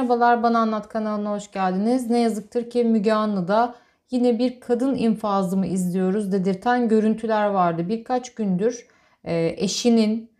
Merhabalar Bana Anlat kanalına hoş geldiniz. Ne yazıktır ki Müge Anlı'da yine bir kadın infazı izliyoruz dedirten görüntüler vardı. Birkaç gündür e, eşinin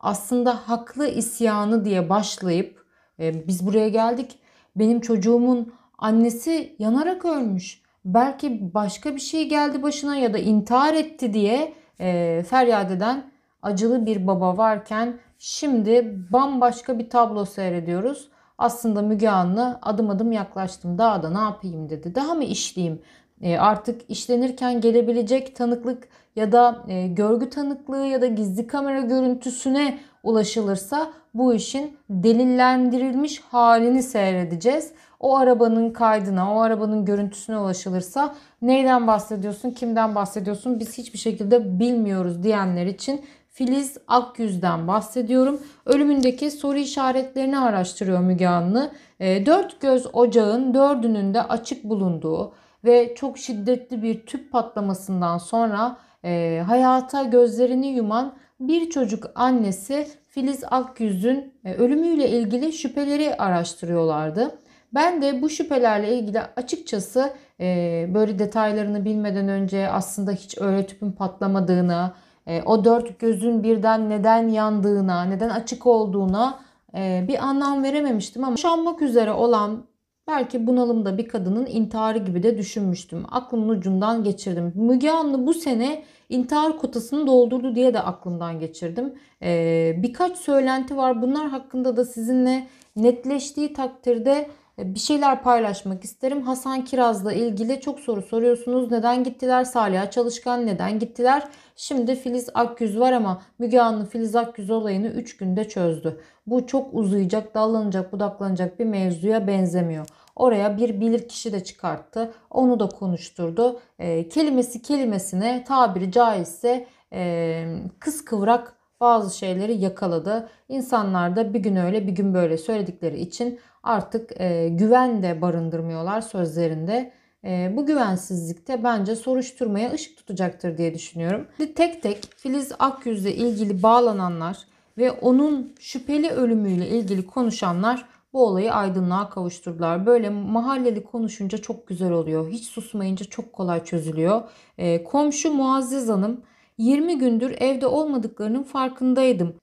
aslında haklı isyanı diye başlayıp e, biz buraya geldik. Benim çocuğumun annesi yanarak ölmüş. Belki başka bir şey geldi başına ya da intihar etti diye e, feryat eden acılı bir baba varken şimdi bambaşka bir tablo seyrediyoruz. Aslında Müge Anlı adım adım yaklaştım. Daha da ne yapayım dedi. Daha mı işleyeyim? E, artık işlenirken gelebilecek tanıklık ya da e, görgü tanıklığı ya da gizli kamera görüntüsüne ulaşılırsa bu işin delillendirilmiş halini seyredeceğiz. O arabanın kaydına, o arabanın görüntüsüne ulaşılırsa neyden bahsediyorsun, kimden bahsediyorsun biz hiçbir şekilde bilmiyoruz diyenler için Filiz Akgüz'den bahsediyorum. Ölümündeki soru işaretlerini araştırıyor Müge Anlı. E, dört göz ocağın dördünün de açık bulunduğu ve çok şiddetli bir tüp patlamasından sonra e, hayata gözlerini yuman bir çocuk annesi Filiz Akgüz'ün e, ölümüyle ilgili şüpheleri araştırıyorlardı. Ben de bu şüphelerle ilgili açıkçası e, böyle detaylarını bilmeden önce aslında hiç öyle tüpün patlamadığını, e, o dört gözün birden neden yandığına, neden açık olduğuna e, bir anlam verememiştim ama boşanmak üzere olan belki bunalımda bir kadının intiharı gibi de düşünmüştüm. Aklımın ucundan geçirdim. Müge Anlı bu sene intihar kotasını doldurdu diye de aklımdan geçirdim. E, birkaç söylenti var. Bunlar hakkında da sizinle netleştiği takdirde e, bir şeyler paylaşmak isterim. Hasan Kiraz'la ilgili çok soru soruyorsunuz. Neden gittiler? Salih Çalışkan neden gittiler? Şimdi Filiz Akgüz var ama Müge Anlı Filiz Akgüz olayını 3 günde çözdü. Bu çok uzayacak, dallanacak, budaklanacak bir mevzuya benzemiyor. Oraya bir bilir kişi de çıkarttı. Onu da konuşturdu. E, kelimesi kelimesine tabiri caizse e, kız kıvrak bazı şeyleri yakaladı. İnsanlar da bir gün öyle bir gün böyle söyledikleri için artık e, güven de barındırmıyorlar sözlerinde. E, bu güvensizlikte bence soruşturmaya ışık tutacaktır diye düşünüyorum. Şimdi tek tek Filiz Akyüz'le ilgili bağlananlar ve onun şüpheli ölümüyle ilgili konuşanlar bu olayı aydınlığa kavuşturdular. Böyle mahalleli konuşunca çok güzel oluyor. Hiç susmayınca çok kolay çözülüyor. E, komşu Muazzez Hanım 20 gündür evde olmadıklarının farkındaydım.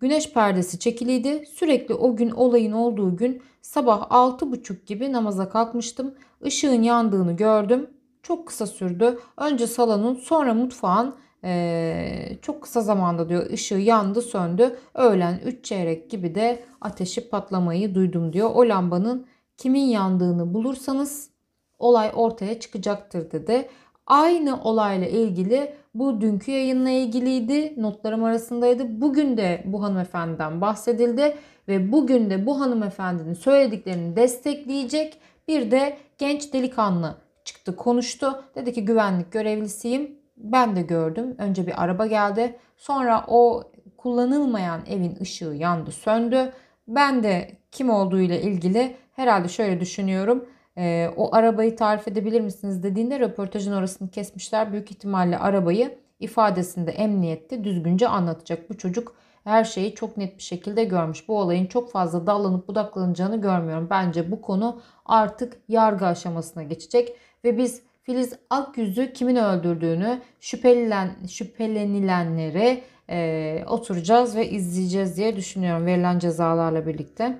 Güneş perdesi çekiliydi. Sürekli o gün olayın olduğu gün sabah 6.30 gibi namaza kalkmıştım. Işığın yandığını gördüm. Çok kısa sürdü. Önce salonun sonra mutfağın ee, çok kısa zamanda diyor ışığı yandı söndü. Öğlen 3 çeyrek gibi de ateşi patlamayı duydum diyor. O lambanın kimin yandığını bulursanız olay ortaya çıkacaktır dedi. Aynı olayla ilgili bu dünkü yayınla ilgiliydi. Notlarım arasındaydı. Bugün de bu hanımefendiden bahsedildi ve bugün de bu hanımefendinin söylediklerini destekleyecek bir de genç delikanlı çıktı konuştu. Dedi ki güvenlik görevlisiyim. Ben de gördüm. Önce bir araba geldi. Sonra o kullanılmayan evin ışığı yandı söndü. Ben de kim olduğu ile ilgili herhalde şöyle düşünüyorum e, o arabayı tarif edebilir misiniz dediğinde röportajın orasını kesmişler. Büyük ihtimalle arabayı ifadesinde emniyette düzgünce anlatacak. Bu çocuk her şeyi çok net bir şekilde görmüş. Bu olayın çok fazla dallanıp budaklanacağını görmüyorum. Bence bu konu artık yargı aşamasına geçecek ve biz Filiz Akyüz'ü kimin öldürdüğünü, şüphelilen, şüphelenilenleri e, oturacağız ve izleyeceğiz diye düşünüyorum verilen cezalarla birlikte.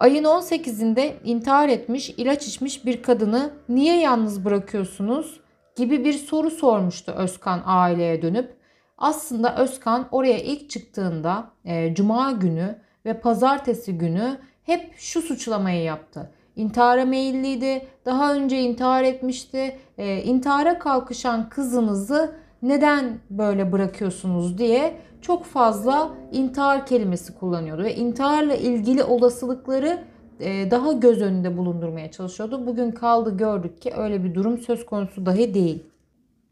Ayın 18'inde intihar etmiş, ilaç içmiş bir kadını niye yalnız bırakıyorsunuz gibi bir soru sormuştu Özkan aileye dönüp. Aslında Özkan oraya ilk çıktığında e, cuma günü ve pazartesi günü hep şu suçlamayı yaptı. İntihara meyilliydi, daha önce intihar etmişti, e, intihara kalkışan kızınızı neden böyle bırakıyorsunuz diye çok fazla intihar kelimesi kullanıyordu ve intiharla ilgili olasılıkları e, daha göz önünde bulundurmaya çalışıyordu. Bugün kaldı gördük ki öyle bir durum söz konusu dahi değil.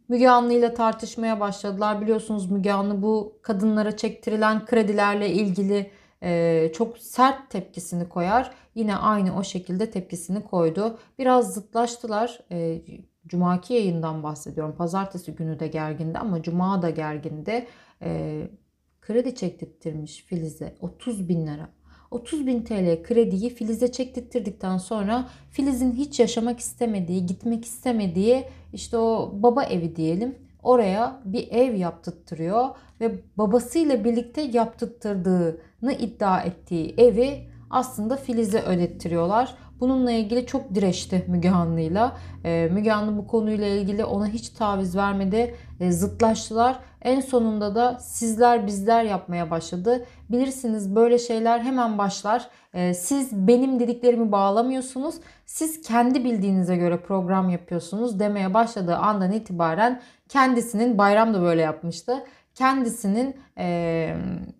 Müge Anlı ile tartışmaya başladılar. Biliyorsunuz Müge Anlı bu kadınlara çektirilen kredilerle ilgili e, çok sert tepkisini koyar. Yine aynı o şekilde tepkisini koydu. Biraz zıtlaştılar e, Cumaki yayından bahsediyorum. Pazartesi günü de gergindi ama Cuma da gergindi. E, kredi çektirtmiş Filiz'e 30 bin lira. 30 bin TL krediyi Filiz'e çektirttirdikten sonra Filiz'in hiç yaşamak istemediği, gitmek istemediği işte o baba evi diyelim oraya bir ev yaptırtırıyor ve babasıyla birlikte yaptırttırdığını iddia ettiği evi aslında Filiz'e ödettiriyorlar. Bununla ilgili çok direşti Müge Anlı'yla. Ee, Müge Anlı bu konuyla ilgili ona hiç taviz vermedi. Ee, zıtlaştılar. En sonunda da sizler bizler yapmaya başladı. Bilirsiniz böyle şeyler hemen başlar. Ee, siz benim dediklerimi bağlamıyorsunuz. Siz kendi bildiğinize göre program yapıyorsunuz demeye başladığı andan itibaren kendisinin bayram da böyle yapmıştı kendisinin e,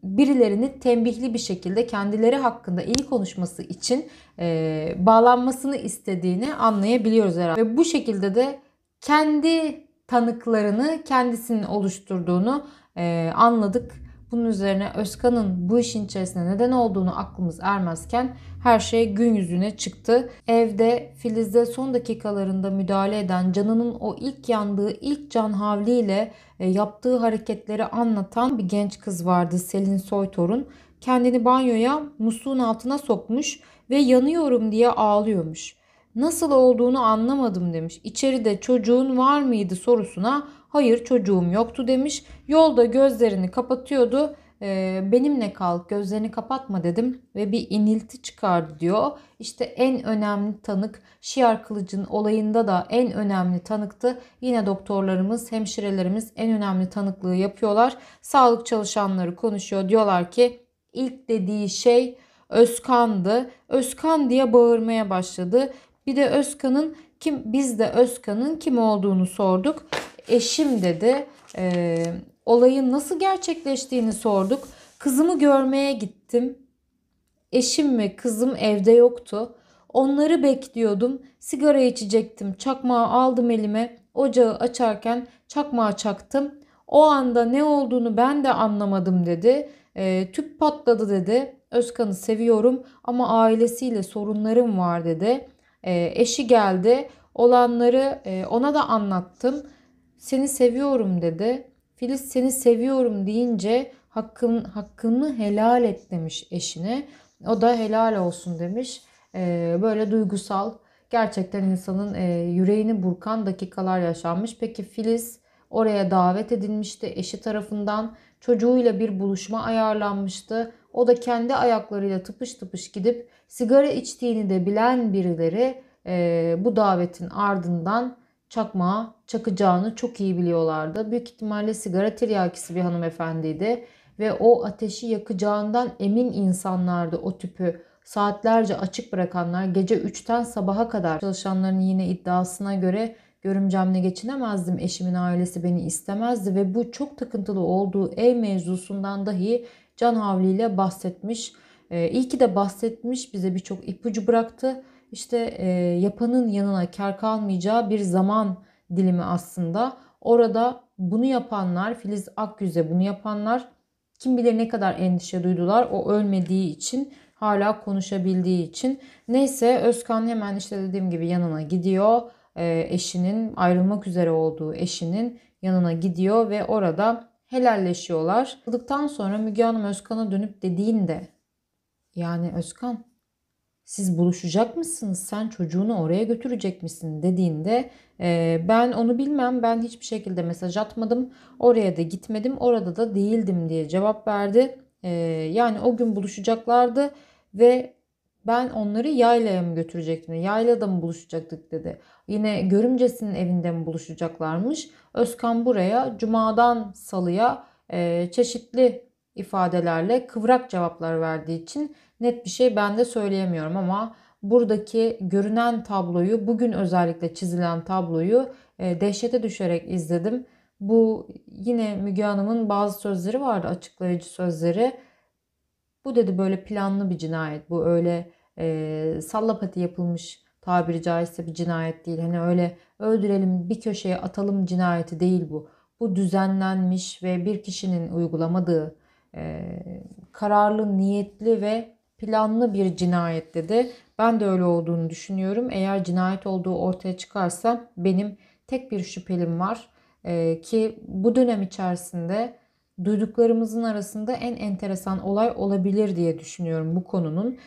birilerini tembihli bir şekilde kendileri hakkında iyi konuşması için e, bağlanmasını istediğini anlayabiliyoruz herhalde. Ve bu şekilde de kendi tanıklarını kendisinin oluşturduğunu e, anladık. Bunun üzerine Özkan'ın bu işin içerisinde neden olduğunu aklımız ermezken her şey gün yüzüne çıktı. Evde Filiz'de son dakikalarında müdahale eden canının o ilk yandığı ilk can havliyle e, yaptığı hareketleri anlatan bir genç kız vardı Selin Soytor'un. Kendini banyoya musluğun altına sokmuş ve yanıyorum diye ağlıyormuş. Nasıl olduğunu anlamadım demiş. İçeride çocuğun var mıydı sorusuna hayır çocuğum yoktu demiş. Yolda gözlerini kapatıyordu benimle kalk gözlerini kapatma dedim ve bir inilti çıkardı diyor. İşte en önemli tanık Şiar Kılıç'ın olayında da en önemli tanıktı. Yine doktorlarımız, hemşirelerimiz en önemli tanıklığı yapıyorlar. Sağlık çalışanları konuşuyor. Diyorlar ki ilk dediği şey Özkan'dı. Özkan diye bağırmaya başladı. Bir de Özkan'ın kim biz de Özkan'ın kim olduğunu sorduk. Eşim dedi. Ee, Olayın nasıl gerçekleştiğini sorduk. Kızımı görmeye gittim. Eşim ve kızım evde yoktu. Onları bekliyordum. Sigara içecektim. Çakmağı aldım elime. Ocağı açarken çakmağı çaktım. O anda ne olduğunu ben de anlamadım dedi. E, tüp patladı dedi. Özkan'ı seviyorum ama ailesiyle sorunlarım var dedi. E, eşi geldi. Olanları e, ona da anlattım. Seni seviyorum dedi. Filiz seni seviyorum deyince hakkın, hakkını helal et demiş eşine. O da helal olsun demiş. Ee, böyle duygusal gerçekten insanın e, yüreğini burkan dakikalar yaşanmış. Peki Filiz oraya davet edilmişti eşi tarafından. Çocuğuyla bir buluşma ayarlanmıştı. O da kendi ayaklarıyla tıpış tıpış gidip sigara içtiğini de bilen birileri e, bu davetin ardından çakmağa çakacağını çok iyi biliyorlardı. Büyük ihtimalle sigara tiryakisi bir hanımefendiydi ve o ateşi yakacağından emin insanlardı o tüpü saatlerce açık bırakanlar gece 3'ten sabaha kadar çalışanların yine iddiasına göre görümcemle geçinemezdim. Eşimin ailesi beni istemezdi ve bu çok takıntılı olduğu ev mevzusundan dahi can havliyle bahsetmiş. Ee, iyi ki de bahsetmiş bize birçok ipucu bıraktı işte e, yapanın yanına kar kalmayacağı bir zaman dilimi aslında. Orada bunu yapanlar Filiz Akgüz'e bunu yapanlar kim bilir ne kadar endişe duydular. O ölmediği için hala konuşabildiği için. Neyse Özkan hemen işte dediğim gibi yanına gidiyor. E, eşinin ayrılmak üzere olduğu eşinin yanına gidiyor ve orada helalleşiyorlar. Yıldıktan sonra Müge Hanım Özkan'a dönüp dediğinde yani Özkan siz buluşacak mısınız? Sen çocuğunu oraya götürecek misin dediğinde e, ben onu bilmem. Ben hiçbir şekilde mesaj atmadım. Oraya da gitmedim. Orada da değildim diye cevap verdi. E, yani o gün buluşacaklardı ve ben onları yaylaya mı götürecektim? Yaylada mı buluşacaktık dedi. Yine görümcesinin evinde mi buluşacaklarmış? Özkan buraya cumadan salıya e, çeşitli ifadelerle kıvrak cevaplar verdiği için net bir şey ben de söyleyemiyorum ama buradaki görünen tabloyu, bugün özellikle çizilen tabloyu e, dehşete düşerek izledim. Bu yine Müge Hanım'ın bazı sözleri vardı, açıklayıcı sözleri. Bu dedi böyle planlı bir cinayet, bu öyle e, sallapati yapılmış tabiri caizse bir cinayet değil. Hani öyle öldürelim bir köşeye atalım cinayeti değil bu. Bu düzenlenmiş ve bir kişinin uygulamadığı e, kararlı, niyetli ve planlı bir cinayet dedi. Ben de öyle olduğunu düşünüyorum. Eğer cinayet olduğu ortaya çıkarsa benim tek bir şüphelim var. Ee, ki bu dönem içerisinde duyduklarımızın arasında en enteresan olay olabilir diye düşünüyorum bu konunun.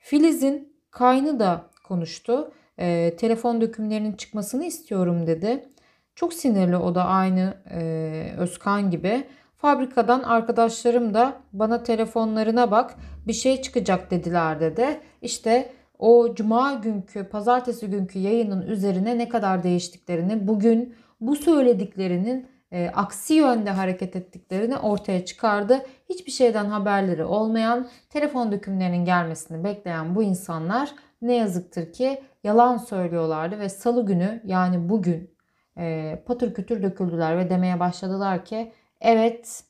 Filiz'in kaynı da konuştu. Ee, telefon dökümlerinin çıkmasını istiyorum dedi. Çok sinirli o da aynı e, Özkan gibi. Fabrikadan arkadaşlarım da bana telefonlarına bak bir şey çıkacak dediler dedi. İşte o cuma günkü pazartesi günkü yayının üzerine ne kadar değiştiklerini bugün bu söylediklerinin e, aksi yönde hareket ettiklerini ortaya çıkardı. Hiçbir şeyden haberleri olmayan, telefon dökümlerinin gelmesini bekleyen bu insanlar ne yazıktır ki yalan söylüyorlardı ve salı günü yani bugün e, patır kütür döküldüler ve demeye başladılar ki Evet,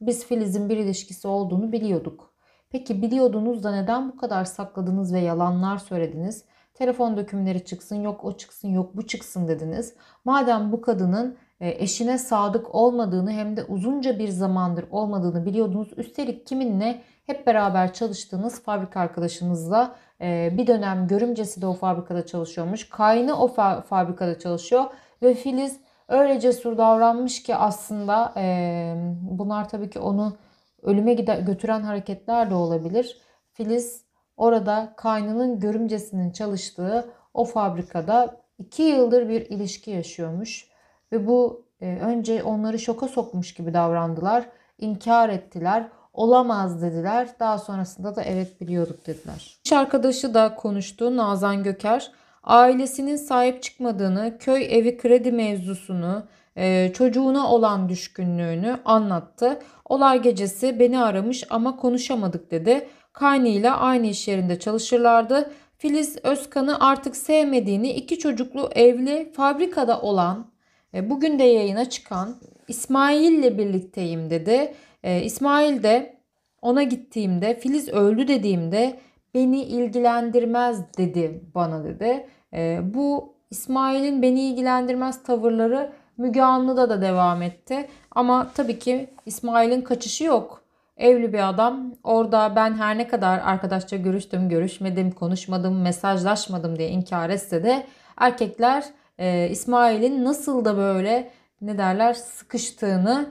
biz Filiz'in bir ilişkisi olduğunu biliyorduk. Peki biliyordunuz da neden bu kadar sakladınız ve yalanlar söylediniz? Telefon dökümleri çıksın, yok o çıksın, yok bu çıksın dediniz. Madem bu kadının e, eşine sadık olmadığını hem de uzunca bir zamandır olmadığını biliyordunuz. Üstelik kiminle hep beraber çalıştığınız fabrika arkadaşınızla e, bir dönem görümcesi de o fabrikada çalışıyormuş. Kaynı o fabrikada çalışıyor ve Filiz Öyle cesur davranmış ki aslında e, bunlar tabii ki onu ölüme gider, götüren hareketler de olabilir. Filiz orada kaynının görümcesinin çalıştığı o fabrikada iki yıldır bir ilişki yaşıyormuş. Ve bu e, önce onları şoka sokmuş gibi davrandılar. İnkar ettiler. Olamaz dediler. Daha sonrasında da evet biliyorduk dediler. İş arkadaşı da konuştu Nazan Göker ailesinin sahip çıkmadığını, köy evi kredi mevzusunu, e, çocuğuna olan düşkünlüğünü anlattı. Olay gecesi beni aramış ama konuşamadık dedi. Kayni ile aynı iş yerinde çalışırlardı. Filiz Özkan'ı artık sevmediğini iki çocuklu evli fabrikada olan e, bugün de yayına çıkan İsmail ile birlikteyim dedi. E, İsmail de ona gittiğimde Filiz öldü dediğimde beni ilgilendirmez dedi bana dedi. E, bu İsmail'in beni ilgilendirmez tavırları Müge Anlı'da da devam etti. Ama tabii ki İsmail'in kaçışı yok. Evli bir adam. Orada ben her ne kadar arkadaşça görüştüm, görüşmedim, konuşmadım, mesajlaşmadım diye inkar etse de erkekler e, İsmail'in nasıl da böyle ne derler sıkıştığını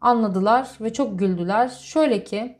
anladılar ve çok güldüler. Şöyle ki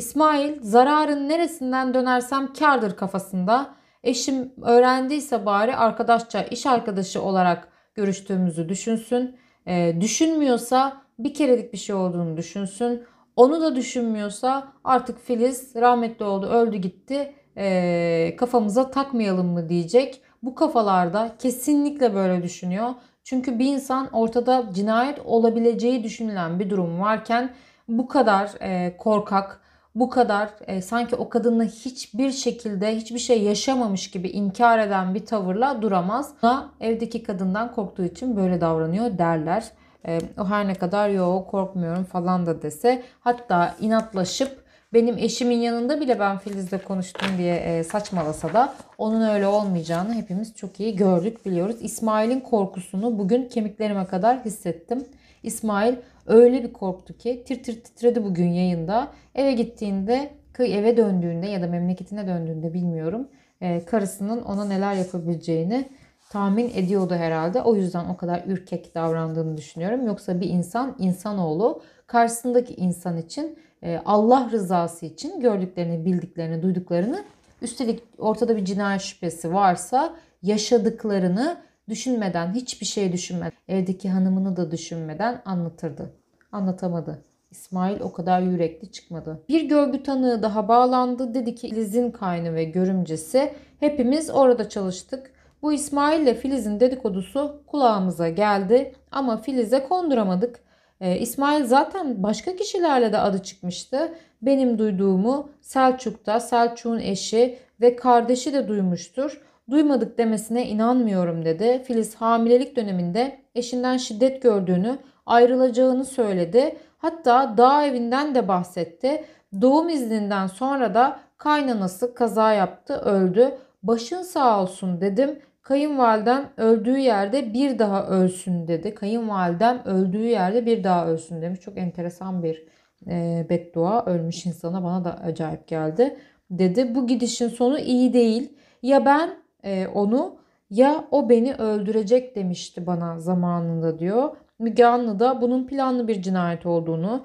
İsmail zararın neresinden dönersem kardır kafasında. Eşim öğrendiyse bari arkadaşça iş arkadaşı olarak görüştüğümüzü düşünsün. E, düşünmüyorsa bir kerelik bir şey olduğunu düşünsün. Onu da düşünmüyorsa artık Filiz rahmetli oldu öldü gitti e, kafamıza takmayalım mı diyecek. Bu kafalarda kesinlikle böyle düşünüyor. Çünkü bir insan ortada cinayet olabileceği düşünülen bir durum varken bu kadar e, korkak, bu kadar e, sanki o kadını hiçbir şekilde hiçbir şey yaşamamış gibi inkar eden bir tavırla duramaz. da evdeki kadından korktuğu için böyle davranıyor derler. E, o her ne kadar yo korkmuyorum falan da dese hatta inatlaşıp benim eşimin yanında bile ben Filiz'le konuştum diye e, saçmalasa da onun öyle olmayacağını hepimiz çok iyi gördük biliyoruz. İsmail'in korkusunu bugün kemiklerime kadar hissettim. İsmail öyle bir korktu ki tir tir titredi bugün yayında. Eve gittiğinde, eve döndüğünde ya da memleketine döndüğünde bilmiyorum. E, karısının ona neler yapabileceğini tahmin ediyordu herhalde. O yüzden o kadar ürkek davrandığını düşünüyorum. Yoksa bir insan, insanoğlu karşısındaki insan için e, Allah rızası için gördüklerini, bildiklerini, duyduklarını üstelik ortada bir cinayet şüphesi varsa yaşadıklarını düşünmeden, hiçbir şey düşünmeden, evdeki hanımını da düşünmeden anlatırdı anlatamadı. İsmail o kadar yürekli çıkmadı. Bir görgü tanığı daha bağlandı. Dedi ki Filiz'in kaynı ve görümcesi hepimiz orada çalıştık. Bu İsmail ile Filiz'in dedikodusu kulağımıza geldi ama Filiz'e konduramadık. Ee, İsmail zaten başka kişilerle de adı çıkmıştı. Benim duyduğumu Selçuk'ta Selçuk'un eşi ve kardeşi de duymuştur. Duymadık demesine inanmıyorum dedi. Filiz hamilelik döneminde eşinden şiddet gördüğünü ayrılacağını söyledi. Hatta dağ evinden de bahsetti. Doğum izninden sonra da kaynanası kaza yaptı, öldü. Başın sağ olsun dedim. Kayınvalidem öldüğü yerde bir daha ölsün dedi. Kayınvalidem öldüğü yerde bir daha ölsün demiş. Çok enteresan bir e, beddua. Ölmüş insana bana da acayip geldi. Dedi bu gidişin sonu iyi değil. Ya ben e, onu ya o beni öldürecek demişti bana zamanında diyor. Müge Anlı da bunun planlı bir cinayet olduğunu,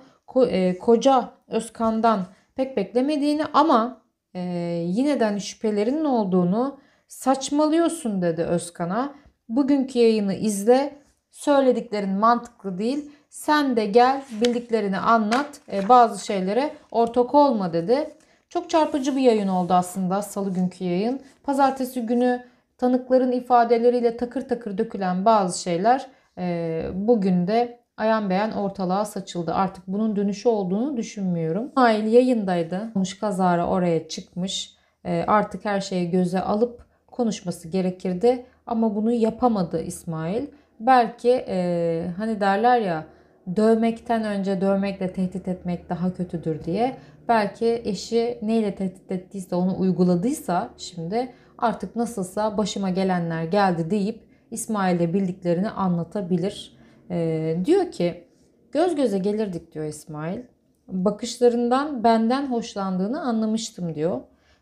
e, koca Özkan'dan pek beklemediğini ama e, yineden şüphelerinin olduğunu saçmalıyorsun dedi Özkan'a. Bugünkü yayını izle, söylediklerin mantıklı değil. Sen de gel bildiklerini anlat, e, bazı şeylere ortak olma dedi. Çok çarpıcı bir yayın oldu aslında salı günkü yayın. Pazartesi günü tanıkların ifadeleriyle takır takır dökülen bazı şeyler ee, bugün de ayan beyan ortalığa saçıldı. Artık bunun dönüşü olduğunu düşünmüyorum. Nail yayındaydı. Olmuş kazara oraya çıkmış. Ee, artık her şeyi göze alıp konuşması gerekirdi. Ama bunu yapamadı İsmail. Belki e, hani derler ya dövmekten önce dövmekle tehdit etmek daha kötüdür diye. Belki eşi neyle tehdit ettiyse onu uyguladıysa şimdi artık nasılsa başıma gelenler geldi deyip İsmail'le bildiklerini anlatabilir. E, diyor ki göz göze gelirdik diyor İsmail. Bakışlarından benden hoşlandığını anlamıştım diyor.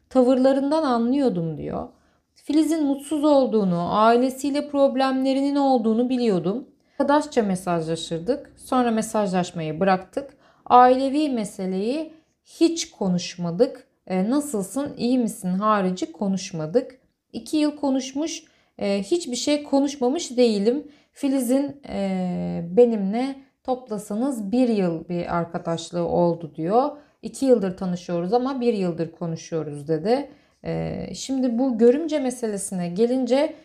Tavırlarından anlıyordum diyor. Filiz'in mutsuz olduğunu, ailesiyle problemlerinin olduğunu biliyordum. Arkadaşça mesajlaşırdık. Sonra mesajlaşmayı bıraktık. Ailevi meseleyi hiç konuşmadık. E, nasılsın, iyi misin harici konuşmadık. İki yıl konuşmuş e, hiçbir şey konuşmamış değilim. Filiz'in e, benimle toplasanız bir yıl bir arkadaşlığı oldu diyor. İki yıldır tanışıyoruz ama bir yıldır konuşuyoruz dedi. E, şimdi bu görümce meselesine gelince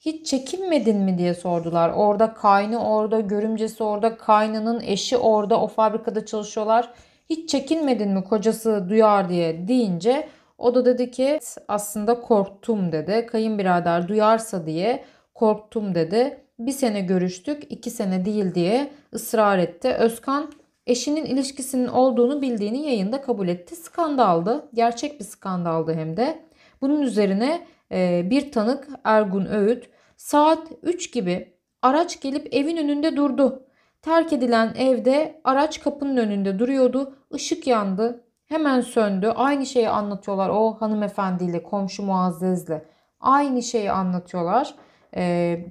hiç çekinmedin mi diye sordular. Orada kaynı orada, görümcesi orada, kaynının eşi orada, o fabrikada çalışıyorlar. Hiç çekinmedin mi kocası duyar diye deyince o da dedi ki aslında korktum dedi. Kayınbirader duyarsa diye korktum dedi. Bir sene görüştük iki sene değil diye ısrar etti. Özkan eşinin ilişkisinin olduğunu bildiğini yayında kabul etti. Skandaldı. Gerçek bir skandaldı hem de. Bunun üzerine e, bir tanık Ergun Öğüt saat 3 gibi araç gelip evin önünde durdu. Terk edilen evde araç kapının önünde duruyordu. Işık yandı. Hemen söndü. Aynı şeyi anlatıyorlar o hanımefendiyle, komşu Muazzez'le. Aynı şeyi anlatıyorlar. Ee,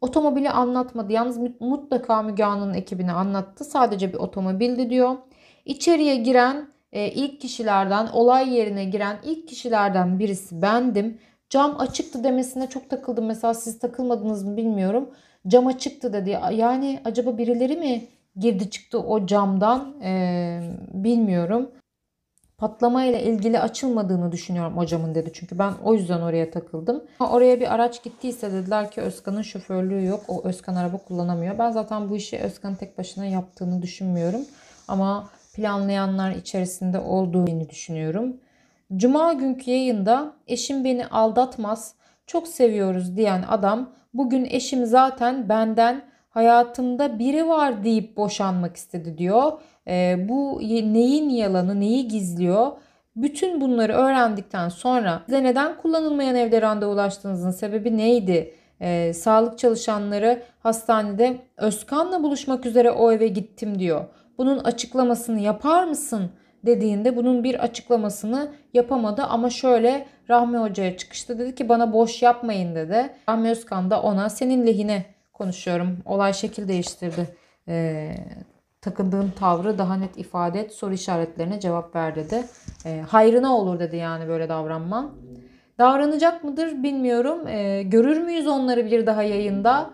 otomobili anlatmadı. Yalnız mutlaka Müge Anlı'nın ekibine anlattı. Sadece bir otomobildi diyor. İçeriye giren e, ilk kişilerden, olay yerine giren ilk kişilerden birisi bendim. Cam açıktı demesine çok takıldım. Mesela siz takılmadınız mı bilmiyorum. Cam açıktı dedi. Yani acaba birileri mi girdi çıktı o camdan e, bilmiyorum. patlamayla ilgili açılmadığını düşünüyorum hocamın dedi. Çünkü ben o yüzden oraya takıldım. oraya bir araç gittiyse dediler ki Özkan'ın şoförlüğü yok. O Özkan araba kullanamıyor. Ben zaten bu işi Özkan tek başına yaptığını düşünmüyorum. Ama planlayanlar içerisinde olduğunu düşünüyorum. Cuma günkü yayında eşim beni aldatmaz, çok seviyoruz diyen adam bugün eşim zaten benden hayatımda biri var deyip boşanmak istedi diyor. E, bu neyin yalanı, neyi gizliyor? Bütün bunları öğrendikten sonra size neden kullanılmayan evde randevulaştığınızın sebebi neydi? E, sağlık çalışanları hastanede Özkan'la buluşmak üzere o eve gittim diyor. Bunun açıklamasını yapar mısın dediğinde bunun bir açıklamasını yapamadı ama şöyle Rahmi Hoca'ya çıkıştı dedi ki bana boş yapmayın dedi. Rahmi Özkan da ona senin lehine konuşuyorum. Olay şekil değiştirdi. E, ee, takındığın tavrı daha net ifade et. Soru işaretlerine cevap ver dedi. E, hayrına olur dedi yani böyle davranman. Davranacak mıdır bilmiyorum. E, görür müyüz onları bir daha yayında?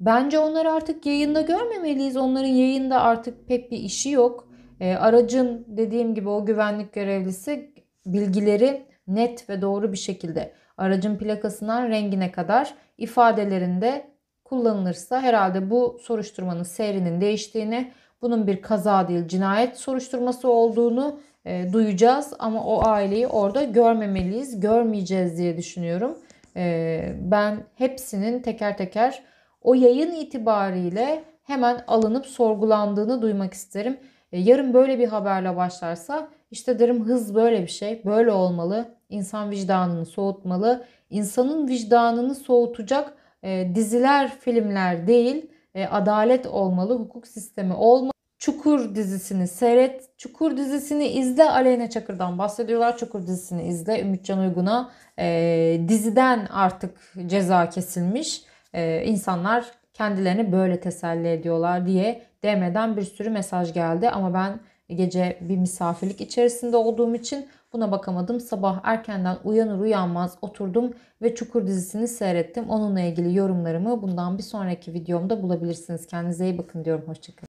Bence onları artık yayında görmemeliyiz. Onların yayında artık pek bir işi yok. E, aracın dediğim gibi o güvenlik görevlisi bilgileri net ve doğru bir şekilde aracın plakasından rengine kadar ifadelerinde kullanılırsa herhalde bu soruşturmanın seyrinin değiştiğini, bunun bir kaza değil cinayet soruşturması olduğunu e, duyacağız ama o aileyi orada görmemeliyiz, görmeyeceğiz diye düşünüyorum. E, ben hepsinin teker teker o yayın itibariyle hemen alınıp sorgulandığını duymak isterim. E, yarın böyle bir haberle başlarsa işte derim hız böyle bir şey, böyle olmalı. İnsan vicdanını soğutmalı. İnsanın vicdanını soğutacak e, diziler, filmler değil, e, adalet olmalı, hukuk sistemi olmalı. Çukur dizisini seyret. Çukur dizisini izle Aleyna Çakır'dan bahsediyorlar. Çukur dizisini izle. Ümitcan Uygun'a e, diziden artık ceza kesilmiş. E, insanlar kendilerini böyle teselli ediyorlar diye DM'den bir sürü mesaj geldi. Ama ben gece bir misafirlik içerisinde olduğum için Buna bakamadım. Sabah erkenden uyanır uyanmaz oturdum ve Çukur dizisini seyrettim. Onunla ilgili yorumlarımı bundan bir sonraki videomda bulabilirsiniz. Kendinize iyi bakın diyorum. Hoşçakalın.